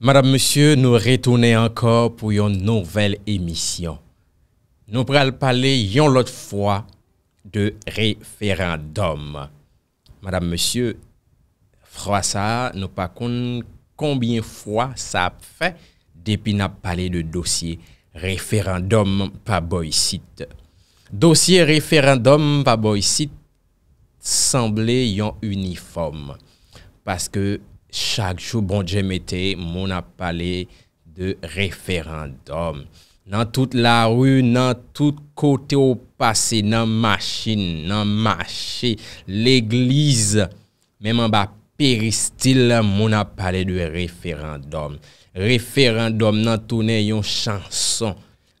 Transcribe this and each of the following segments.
Madame, Monsieur, nous retournons encore pour une nouvelle émission. Nous allons parler une autre fois de référendum. Madame, Monsieur, froid ça, nous pas combien de fois ça fait depuis nous parlé de dossier référendum par boycite. Dossier référendum par boycite semblait uniforme parce que Chak chou bon dje mette, moun ap pale de referandom. Nan tout la ru, nan tout kote ou pase, nan mashe, nan mashe, l'eglize, menman ba peristil, moun ap pale de referandom. Referandom nan toune yon chanson,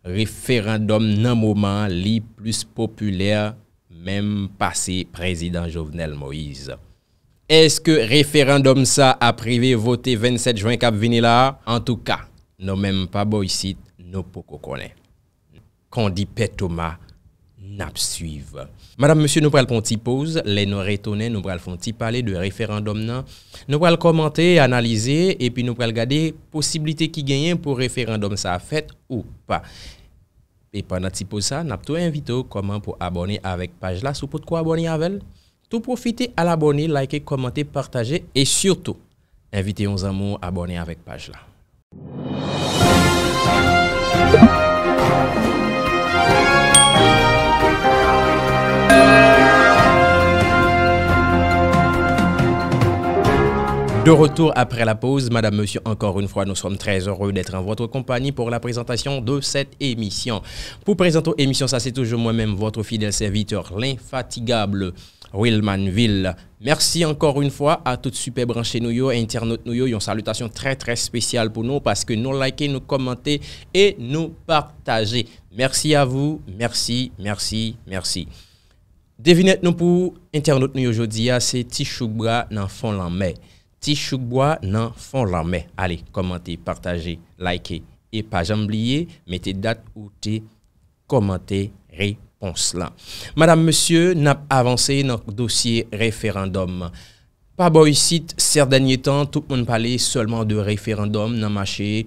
referandom nan mouman li plus popüler, menm pase prezident Jovenel Moïse. Eske referandom sa aprive vote 27 juan kap vini la? En tou ka, nou menm pa bo yisit nou pou kou konen. Kondi petouma, nap suiv. Madame, monsie nou pral pou ti pouz, lè nou retonen, nou pral pou ti pale de referandom nan. Nou pral komante, analize, epi nou pral gade posibilite ki genyen pou referandom sa afet ou pa. E panat ti pouz sa, nap tou evito koman pou abone avèk pajla sou pou tko abone avèl. Tout profiter à l'abonner, liker, commenter, partager et surtout, invitez vos amours à abonner avec page là. De retour après la pause, Madame, Monsieur, encore une fois, nous sommes très heureux d'être en votre compagnie pour la présentation de cette émission. Pour présenter l'émission, ça c'est toujours moi-même, votre fidèle serviteur, l'infatigable Willmanville. Merci encore une fois à toutes super branchées nous, internautes nous, une salutation très très spéciale pour nous parce que nous likez, nous commentez et nous partagez. Merci à vous, merci, merci, merci. Devinette nous pour internautes nous aujourd'hui, c'est Tichoubra dans fond l'an Ti choukboa nan fon la me. Ale, komante, partaje, like, e pa jambliye, mette dat ou te komante repons la. Madame, monsieur, nap avanse nan dosye referendum. Pa bo yisit serdenye tan, tout moun pale solman de referendum nan mache...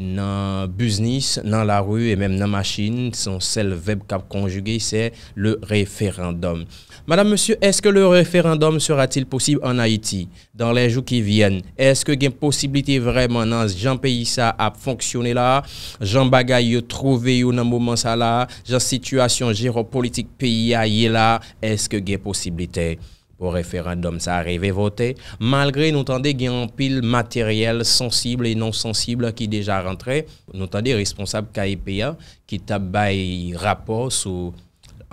Nan busnis, nan la ru, e menm nan masjin, son sel veb kap konjuge, se le referandom. Madame monsieur, eske le referandom sera til posib an Haiti, dan le jou ki vyen? Eske gen posibilite vreman nan jan peyisa ap fonksyonela? Jan bagay yo trove yo nan mouman sa la? Jan situasyon jero politik peyi a ye la? Eske gen posibilite? ou referandom sa arive vote. Malgre nou tande gen an pil materyel sensible e non sensible ki deja rentre, nou tande responsable KIPA ki tab bay rapor sou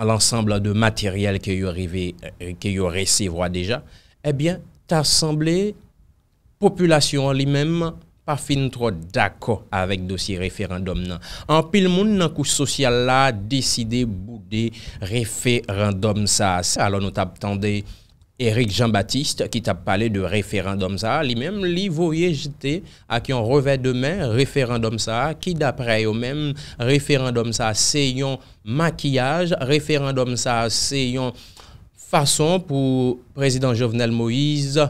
al ansamble de materyel ki yo resevwa deja, ebyen, ta samble populasyon li men pa fin tro dako avèk dosi referandom nan. An pil moun nan kous sosyal la deside bou de referandom sa. Sa alon nou tab tande Erik Jean-Baptiste, ki tap pale de referandom sa, li menm li voye jite ak yon revè demè, referandom sa, ki dapre yo menm referandom sa se yon makiyaj, referandom sa se yon fason pou prezident Jovenel Moïse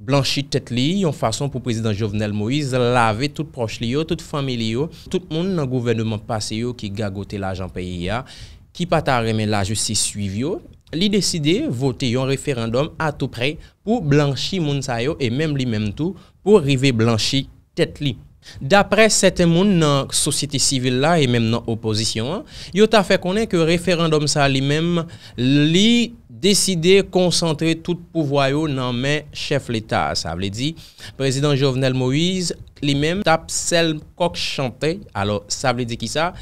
blanchi tèt li, yon fason pou prezident Jovenel Moïse lave tout proche li yo, tout fami li yo. Tout moun nan gouvennman pase yo ki gagote la janpeye ya, ki patare men la justice suiv yo, Li deside vote yon referandom a tou pre pou blanshi moun sa yo e mem li mem tou pou rive blanshi tet li. Dapre sete moun nan sosite sivil la e mem nan oposisyon, yo ta fe konen ke referandom sa li mem li deside konsantre tout pouvoyo nan men chef l'Etat. Sa vle di, prezident Jovenel Moïse li mem tap sel kok chante. Sa vle di ki sa,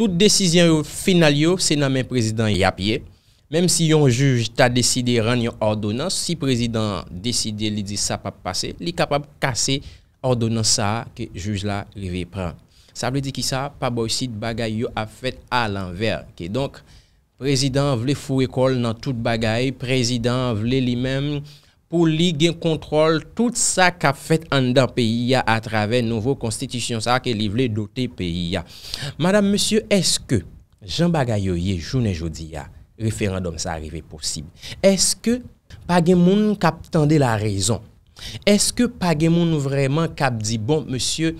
tout desisyon final yo se nan men prezident yapye. Mem si yon juj ta deside ran yon ordonans, si prezident deside li di sa pa pase, li ka pa kase ordonans sa ke juj la li ve pran. Sa ble di ki sa, pa boy si bagay yo a fet alan ver. Ke donk, prezident vle fwe kol nan tout bagay, prezident vle li men pou li gen kontrol tout sa ka fet an dan peyi ya a trave nouvo konstitisyon sa ke li vle doti peyi ya. Madame, monsie, eske jan bagay yo ye jounen jodi ya? Referandum sa arrive posib. Eske pa gen moun kap tende la rezon? Eske pa gen moun vreman kap di, bon, monsye,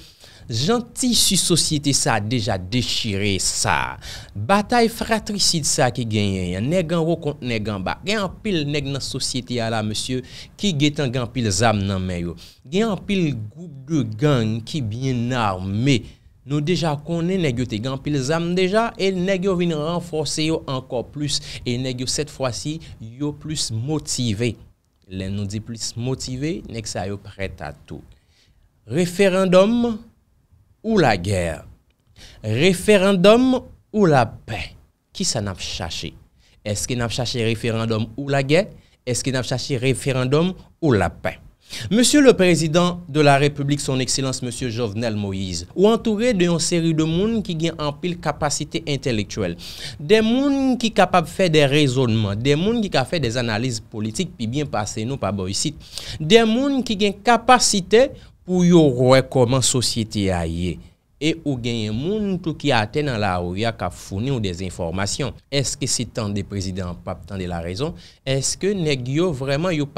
janti si sosyete sa deja dechire sa. Batae fratricide sa ki genyen, ne gen wokon ne gen bak. Gen apil neg nan sosyete yala, monsye, ki getan gen apil zam nan men yo. Gen apil goup de gang ki bine narme yo. Nou deja konen negyo tegan pil zam deja e negyo vin renfose yo anko plus. E negyo set fwa si yo plus motive. Len nou di plus motive, nek sa yo preta tou. Referendum ou la gè? Referendum ou la pè? Ki sa nap chache? Eske nap chache referendum ou la gè? Eske nap chache referendum ou la pè? Monsye le prezident de la republik, son eksilans monsye Jovenel Moïse, ou entoure de yon seri de moun ki gen ampil kapasite intelektuel, de moun ki kapap fe de rezonman, de moun ki ka fe de analize politik pi bien pase nou pa bo yisit, de moun ki gen kapasite pou yo roue koman sosyete a ye. E ou genye moun kou ki ate nan la ou ya ka founi ou dezinformasyon. Eske si tan de prezident pape tan de la rezon, eske neg yo vreman yo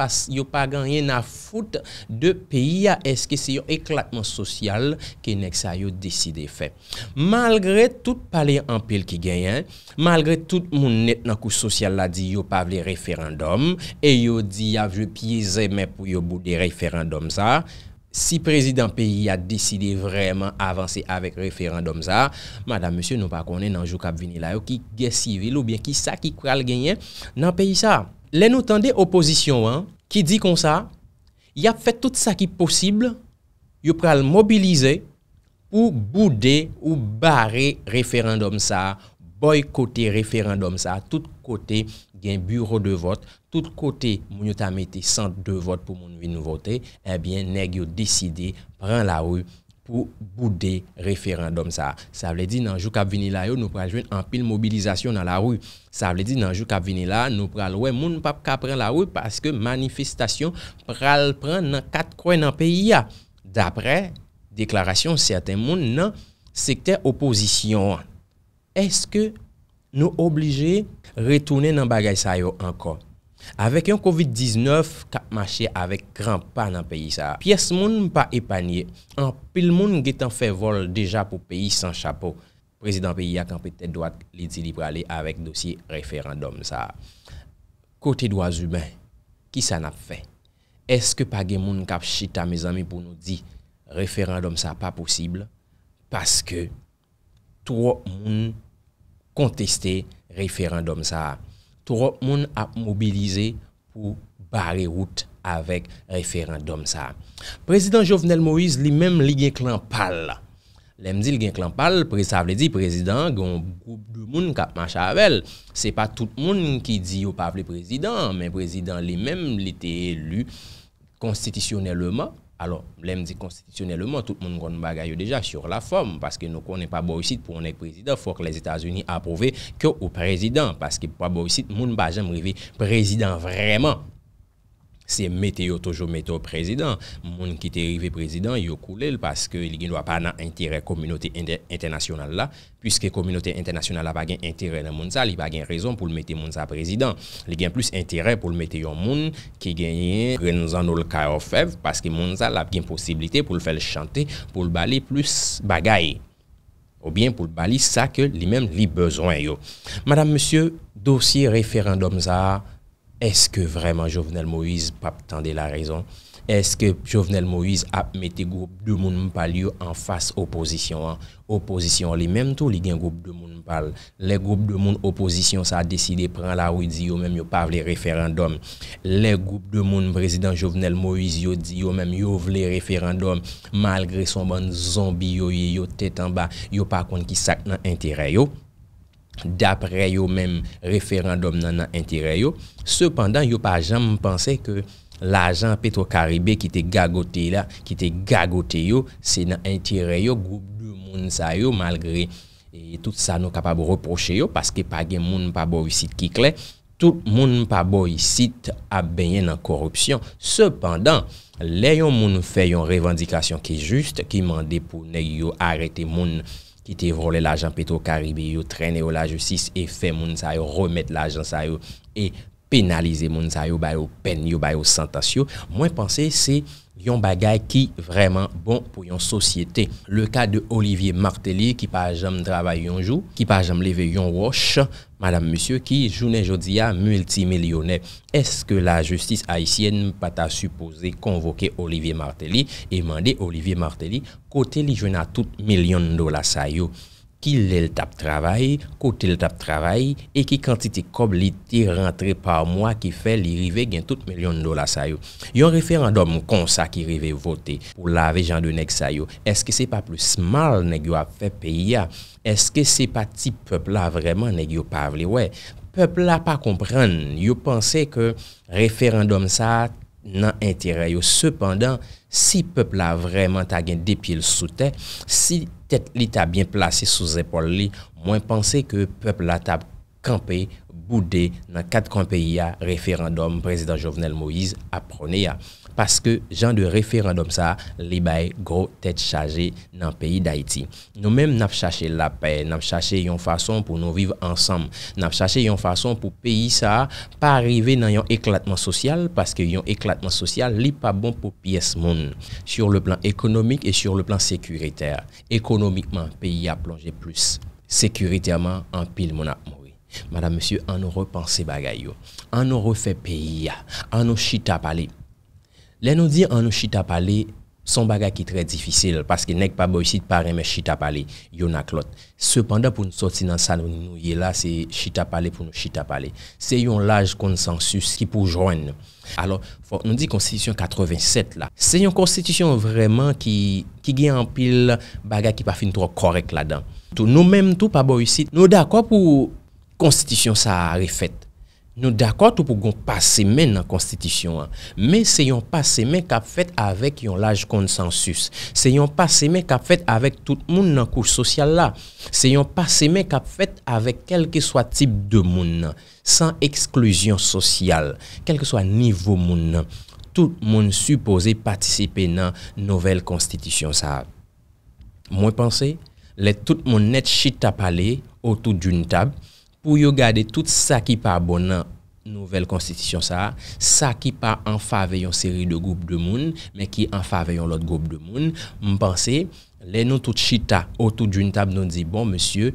pa ganye na foute de peyi ya, eske si yo eklatman sosyal ke neg sa yo deside fe. Malgre tout pale anpel ki genye, malgre tout moun net nan kou sosyal la di yo pa avle referandom, e yo di avle piye zeme pou yo bou de referandom sa, malgre tout moun net nan kou sosyal la di yo pa avle referandom, Si prezident peyi a deside vreman avanse avek referandom sa, madame monsye nou pa konen nanjou kab vini la yo ki gesi vil ou bien ki sa ki kral genyen nan peyi sa. Le nou tan de oposisyon an ki di kon sa, ya fe tout sa ki posible yo pral mobilize ou bude ou bare referandom sa. boykote referandom sa, tout kote gen bureau de vot, tout kote moun yo tamete sant de vot pou moun vin nou vote, ebyen eh neg yo deside pran la wou pou boudé referandom sa. Sa vle di nanjou kap vinila yo, nou pral jwen anpil mobilizasyon nan la wou. Sa vle di nanjou kap vinila, nou pral wè moun pap kap pran la wou paske manifestasyon pral pran nan kat kwen nan peyi ya. Dapre deklarasyon, certain moun nan sekte oposisyon an. Eske nou oblige retounen nan bagay sa yo ankon? Avek yon COVID-19 kap mache avek gran pa nan peyi sa. Pyes moun pa epanye, an pil moun getan fe vol deja pou peyi san chapo. Prezident peyi ya kan pete doat lidi li prale avek dosye referandom sa. Kote doaz uben, ki sa nap fe? Eske pa gen moun kap chita me zami pou nou di referandom sa pa posible? Paske... Trois monde contester référendum ça. Trois monde a mobilisé pour barrer route avec référendum ça. Président Jovenel Moïse lui-même li clan pal. Lèm clan pal, ça veut dire président groupe de monde qui marche avec. C'est pas tout le monde qui dit au pas le président, mais président lui-même il était élu constitutionnellement Alors, lèm di konstitisyonelman, tout moun kon bagayou deja sur la fòm, paske nou konen pa bò usit pou anek prezident, fòk lèz Etats-Unis apove kyo ou prezident, paske pa bò usit, moun bagayou mrivi prezident vreman. Se mette yo tojo mette yo prezident, moun ki te rive prezident yo koulel paske li gen wap anan entere komunote internasyonal la. Piske komunote internasyonal la bagen entere nan moun sa, li bagen rezon pou l mette moun sa prezident. Li gen plus entere pou l mette yo moun ki genye renouzan nou l kaof ev paske moun sa la gen posibilite pou l fel chante pou l bali plus bagaye. Ou bien pou l bali sa ke li men li bezwen yo. Madame, Monsieur, dosye referandum za... Eske vreman Jovenel Moïse pap tande la rezon? Eske Jovenel Moïse ap mette group de moun mpal yo an fas oposisyon an? Oposisyon li menm tou li gen group de moun mpal. Le group de moun oposisyon sa deside pran la ou y di yo menm yo pa vle referandom. Le group de moun prezident Jovenel Moïse yo di yo menm yo vle referandom. Malgre son ban zombi yo y yo tetan ba, yo pa kon ki sak nan entere yo. Dapre yo menm referandom nan an intire yo, sepandan yo pa jam mpense ke lajan Petro Karibè ki te gagote yo, se nan intire yo, goubou moun sa yo, malgre e, tout sa nou kapab reproche yo, paske pa gen moun mpabo yisit kikle, tout moun mpabo yisit abenye nan korupsyon. Sepandan, le yo moun fè yon revandikasyon ki juste, ki mande pou ne yo arete moun korupsyon, ite vrole l'ajan peto karibi, yo trene yo la jousis, e fe moun sa yo remet l'ajan sa yo, e penalize moun sa yo, bayo pen yo, bayo sentasyo, mwen panse se... Yon bagay ki vreman bon pou yon sosyete. Le ka de Olivier Martelly ki pa jom drabay yon jou, ki pa jom leve yon wosh, madame monsye ki jounen jodia multimilyonè. Eske la justice Haitienne pata supose konvoke Olivier Martelly e mande Olivier Martelly kote li jounen tout milyon dola sayo. Ki lè l tap travay, kote l tap travay, e ki kantite kob li ti rentre pa mwa ki fè li rive gen tout milyon do la sa yo. Yon referandom kon sa ki rive vote pou lave jan de nek sa yo, eske se pa plus mal negyo ap fe peya? Eske se pa ti pepla vreman negyo pavle? We, pepla pa kompren, yo panse ke referandom sa nan entere yo. Sependan, si pepla vreman ta gen depil soute, si... Tet li ta bin plase sou zepol li, mwen panse ke pep la ta kampe. Bout de nan kat kon peyi ya referandom, prezident Jovenel Moïse ap rone ya. Paske jan de referandom sa li baye gro tèt chaje nan peyi d'Haïti. Nou mèm nan f chache la pey, nan f chache yon fason pou nou viv ansam. Nan f chache yon fason pou peyi sa pa arrive nan yon eklatman sosyal. Paske yon eklatman sosyal li pa bon pou piyes moun. Sur le plan ekonomik e sur le plan sekuriter. Ekonomikman peyi a plonge plus. Sekuriterman an pil moun ap moun. Madame, monsieur, on nous repense les en On nous refait pays On nous chita parler. Les nous dit qu'on nous chita parler son bagay qui est très difficile parce que n'est pas boy de parrain mais chita parler yon Cependant pour nous sortir dans salon nous sommes, là c'est chita parler pour nous chita parler. C'est un large consensus qui pour joindre. Alors faut nous dit constitution 87 là. C'est une constitution vraiment qui qui gagne en pile bagay qui pas fin trop correct là-dedans. nous-mêmes tout pas boy nous nous d'accord pour Konstitisyon sa a refet. Nou d'akot ou pougon pa semen nan konstitisyon. Men seyon pa semen kap fet avèk yon laj konsensus. Seyon pa semen kap fet avèk tout moun nan kouj sosyal la. Seyon pa semen kap fet avèk kelke swa tip de moun nan. San ekskluzyon sosyal. Kelke swa nivou moun nan. Tout moun supose patisipe nan nouvel konstitisyon sa a. Mwen panse, let tout moun net chita pale otou d'youn tabe. pou yo gade tout sa ki pa bon nan nouvel konstitisyon sa, sa ki pa anfa veyon seri de goup de moun, men ki anfa veyon lot goup de moun, mpansi, le nou tout chita, ou tout joun tab nou di, bon monsye,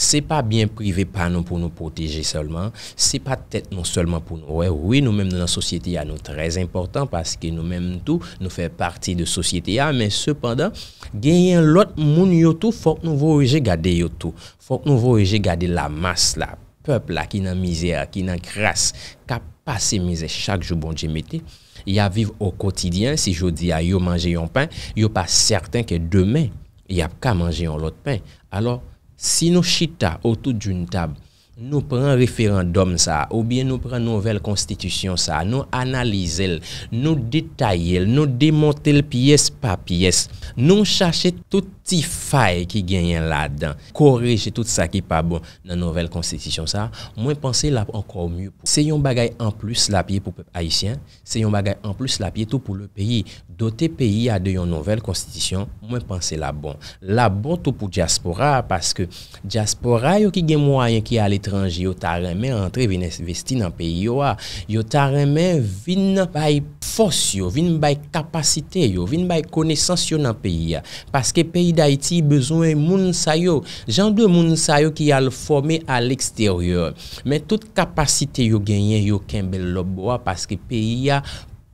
c'est pas bien privé pas nous pour nous protéger seulement, c'est pas tête non seulement pour nous. oui, nous-mêmes dans la société à nous très important parce que nous-mêmes tout nous fait partie de société mais cependant, gagner l'autre monde tout faut que nous voyager garder tout. Faut que nous voyager garder la masse le peuple qui qui dans misère, qui dans grâce, qui passé misère chaque jour bon Dieu Il y a vivre au quotidien. Si je dis à yo manger un pain, yo pas certain que demain il y a qu'à manger un autre pain. Alors Si nou chita ou tout joun tab, nou pren referandom sa, ou bien nou pren nouvel konstitisyon sa, nou analize l, nou detaye l, nou demonte l piyes pa piyes, nou chache tout, ti faye ki genyen bon la dan. Korreje tout sa ki pa bon nan nouvel konstitisyon sa, mwen panse la anko mou. Se yon bagay an plus la piye pou pepe Haitien, se yon bagay an plus la piye tout pou le peyi. Dote peyi a de yon nouvel konstitisyon, mwen panse la bon. La bon tout pou diaspora, paske diaspora yo ki genmwa yon ki al etranji yo tarrenmen entre vini vesti nan peyi yo a. Yo tarrenmen vin bay fos yo, vin bay kapasite yo, vin bay konesans yo nan peyi ya. Paske peyi d'Haïti besoin moun sa genre de moun qui a le formé à l'extérieur. Mais toute capacité yo gagné yo parce que pays a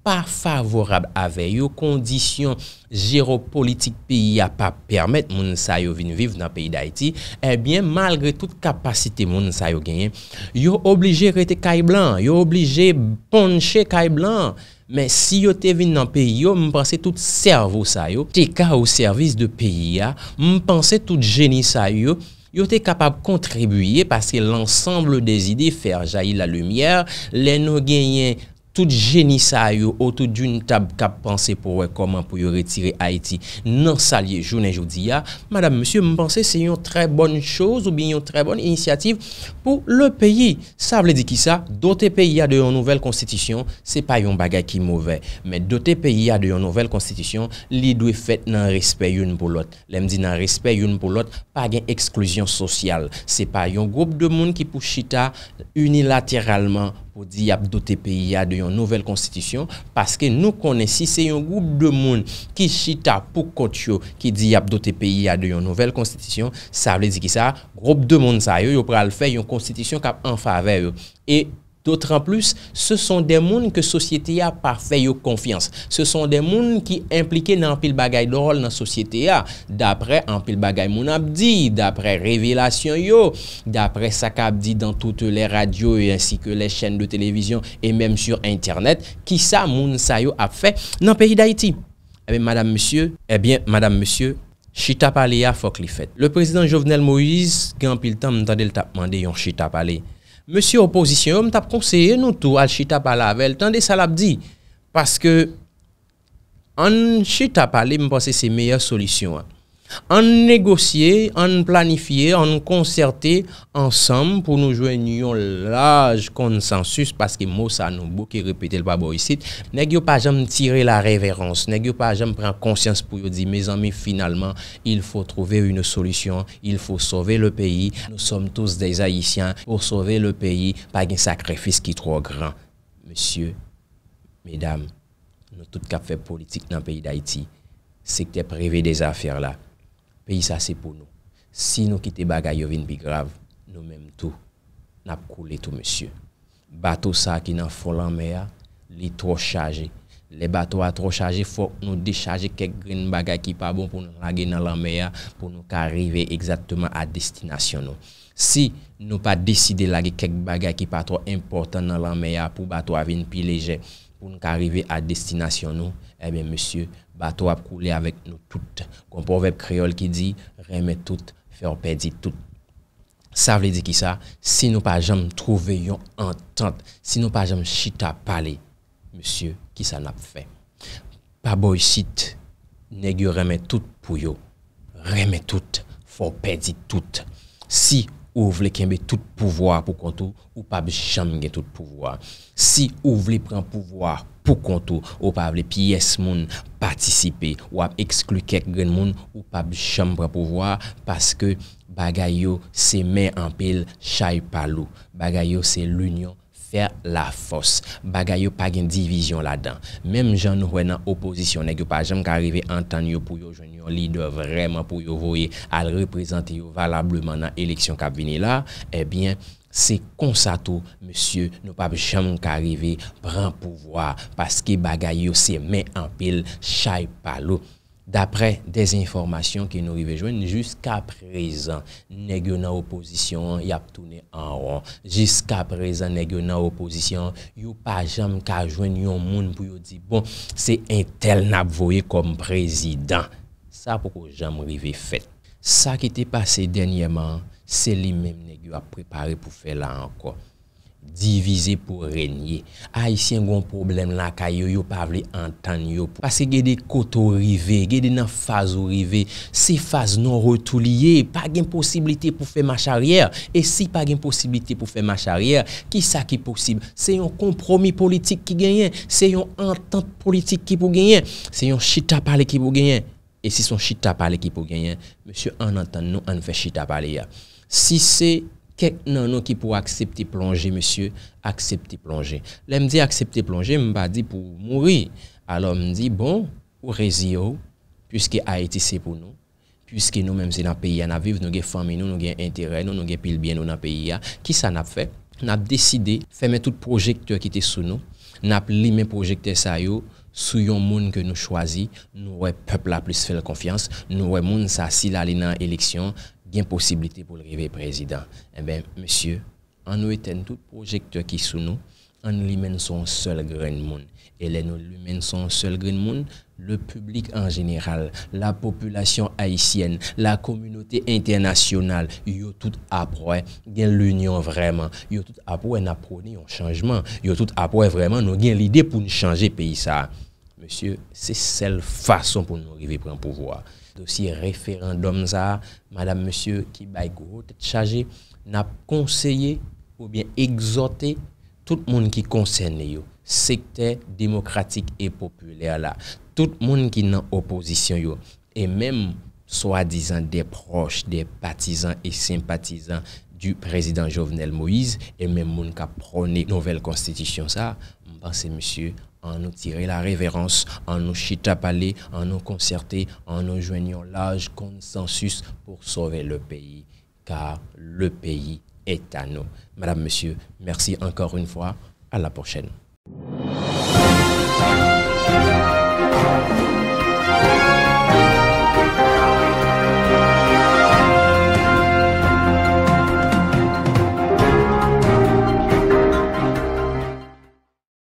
pas favorable avec yo conditions géopolitique pays a pas permettre moun sa yo vivre dans pays d'Haïti eh bien malgré toute capacité moun sa yo gagné yo obligé rester caille blanc yo obligé poncher caille blanc Men si yo te vin nan P.I.O, mwen panse tout servou sa yo. Ti ka ou servis de P.I.A, mwen panse tout geni sa yo. Yo te kapab kontribuyye paske l'ensemble des ide fèr jayi la lumièr, lè nou genyen... tout jenisa yo ou tout d'youn tab kap panse pou wè koman pou yo retire Haiti nan salye jounen joudiya, madame, monsye, mpense se yon tre bonn chouz ou bi yon tre bonn inisiativ pou le peyi. Sa vle di ki sa, dotè peyi ya de yon nouvel konstitisyon, se pa yon bagay ki mouvè. Men dotè peyi ya de yon nouvel konstitisyon, li dwe fèt nan respè yon pou lot. Lem di nan respè yon pou lot, pa gen eksklusyon sosyal. Se pa yon goup de moun ki pou chita unilateralman ou pou di ap do te peyi ya de yon nouvel konstitisyon, paske nou kone si se yon goup de moun ki shita pou kot yo, ki di ap do te peyi ya de yon nouvel konstitisyon, sa vle di ki sa, goup de moun sa yo, yo pral fe yon konstitisyon kap anfa ave yo. E D'autre en plus, se son den moun ke sosyete ya pa fe yo konfians. Se son den moun ki implike nan pil bagay do rol nan sosyete ya. D'apre an pil bagay moun ap di, d'apre revelasyon yo, d'apre sa ka ap di dans tout les radios et ainsi que les chènes de télévision et même sur internet, ki sa moun sa yo ap fe nan peyi d'Haïti. Eh ben, madame, monsieur, eh ben, madame, monsieur, chita pale ya fok li fet. Le président Jovenel Moïse, ki an pil tan mwen tade l tapman de yon chita pale, Monsi oposisyon, m tap konseye nou tou al chita pale avel. Tande salap di. Paske an chita pale, m pase se meyye solisyon. An negosye, an planifiye, an konserte ansam pou nou jwen yon laj konsensus Paske mou sa nou bou ki repete l pa bo yisit Neg yo pa jom tire la reverans, neg yo pa jom pren konsyans pou yo di Mes ami, finalman, il fò trove yon solisyon, il fò sove le peyi Nou som tous dey zayisyan pou sove le peyi pa gen sakrefis ki tro gran Monsye, medam, nou tout kap fe politik nan peyi da iti Se te prive dey zafere la pays ça c'est pour nous. Si nous quittons bagay yo vin plus grave, nous-mêmes tout, n'a coulé tout monsieur. Bateau ça qui dans en mer, li trop chargé. Les bateaux sont trop chargés faut nous décharger quelques green qui pas bon pour nous laguer dans la mer pour nous arriver exactement à destination nous. Si nous pas de laguer quelques bagay qui pas trop important dans la mer pour bateau à vin plus léger, pou nou ka arrive a destinasyon nou, ebe, eh monsye, bato ap koule avek nou tout. Konpon vep kriol ki di, reme tout, fer pedi tout. Sa vle di ki sa, si nou pa jom trouve yon entente, si nou pa jom chita pale, monsye, ki sa nap fe? Pa boy chit, negyo reme tout pou yo. Reme tout, fer pedi tout. Si... Ou vle kembe tout pouvoi pou konto, ou pa bi chanm gen tout pouvoi. Si ou vle pren pouvoi pou konto, ou pa vle piyes moun patisipe, ou ap eksklu kek gen moun, ou pa bi chanm pre pouvoi, paske bagay yo se me anpel chay palou. Bagay yo se l'union. la fos. Bagay yo pa gen divizyon la dan. Mem jan nou wè nan opozisyon neg yo pa jem kareve an tan yo pou yo jen yon lider vreman pou yo voye al reprezenti yo valableman nan eleksyon kabine eh la ebyen se konsato monsye nou pa jem kareve pran pouvoar. Paske bagay yo se men an pil chay palo. Dapre dezinformasyon ki nou rive jwen, jiska prezan, negyo nan oposisyon yap toune an ran. Jiska prezan negyo nan oposisyon, yo pa jam ka jwen yon moun pou yo di, bon, se entel nap voye kom prezident. Sa pou ko jam rive fet. Sa ki te pase denyeman, se li mem negyo ap prepare pou fe la an kon. divisé pour régner. Haïtiens ici un problème là kayo yo pas veulent entendre yo parce que des y rive, des nan phase ces phases non retournées, pas gain possibilité pour faire marche arrière et si pas de possibilité pour faire marche arrière, qui ça qui possible C'est un compromis politique qui gagne, c'est une entente politique qui pour gagner, c'est un chita parler qui pour gagner. Et si son chita parler qui pour gagner, monsieur en entend nous on fait chita parler. Si c'est Kèk nan nou ki pou aksepti plonje, monsye? Aksepti plonje. Le mdi aksepti plonje, mba di pou mouri. Alo mdi, bon, ou rezi yo, pwiske AITC pou nou, pwiske nou menmse nan peyi ya na viv, nou gen fami nou, nou gen interè, nou gen pilbyen nou nan peyi ya, ki sa nap fe? Nap deside, fe men tout projekte ki te sou nou, nap li men projekte sa yo, sou yon moun ke nou chwazi, nou we pepl ap lise fel konfians, nou we moun sa sila li nan eleksyon, possibilité pour pour l'rive président Eh bien, Monsieur, en nous étant tout projecteur qui sous nous, en nous li son seul grain monde. et les nous lui-même son seul grain monde, le public en général, la population haïtienne, la communauté internationale, yo tout après, gen l'union vraiment, yo tout après n'a apprendre un changement, yo tout après vraiment nous gen l'idée pour nous changer pays ça. Monsieur, c'est seule façon pour nous arriver prendre pouvoir dossier référendum madame, monsieur, qui va être chargé, n'a conseillé ou bien exhorté tout le monde qui concerne le secteur démocratique et populaire là, tout le monde qui est opposition, yo, et même soi-disant des proches, des partisans et sympathisants du président Jovenel Moïse, et même monde qui a prôné nouvelle constitution ça, je pense monsieur en nous tirer la révérence, en nous parler, en nous concerter, en nous joignant large consensus pour sauver le pays, car le pays est à nous. Madame, Monsieur, merci encore une fois. À la prochaine.